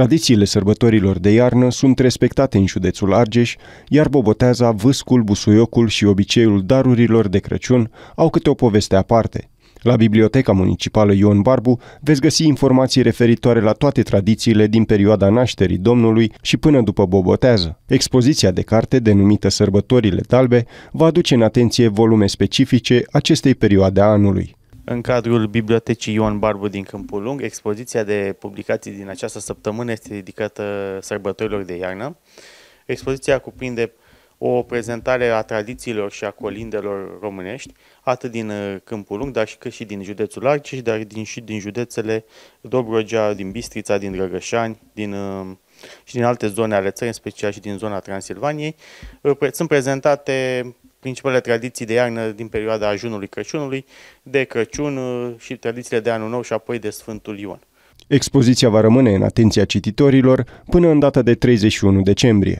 Tradițiile sărbătorilor de iarnă sunt respectate în județul Argeș, iar Boboteaza, Vâscul, Busuiocul și obiceiul darurilor de Crăciun au câte o poveste aparte. La Biblioteca Municipală Ion Barbu veți găsi informații referitoare la toate tradițiile din perioada nașterii Domnului și până după Bobotează. Expoziția de carte, denumită Sărbătorile Talbe, va aduce în atenție volume specifice acestei perioade a anului. În cadrul Bibliotecii Ion Barbu din Câmpul Lung, expoziția de publicații din această săptămână este dedicată sărbătorilor de iarnă. Expoziția cuprinde o prezentare a tradițiilor și a colindelor românești, atât din uh, Câmpul Lung, dar și, cât și din județul Argeș, dar din, și din județele Dobrogea, din Bistrița, din Drăgășani, din, uh, și din alte zone ale țării, în special și din zona Transilvaniei. Uh, sunt prezentate principalele tradiții de iarnă din perioada ajunului Crăciunului, de Crăciun uh, și tradițiile de Anul Nou și apoi de Sfântul Ion. Expoziția va rămâne în atenția cititorilor până în data de 31 decembrie.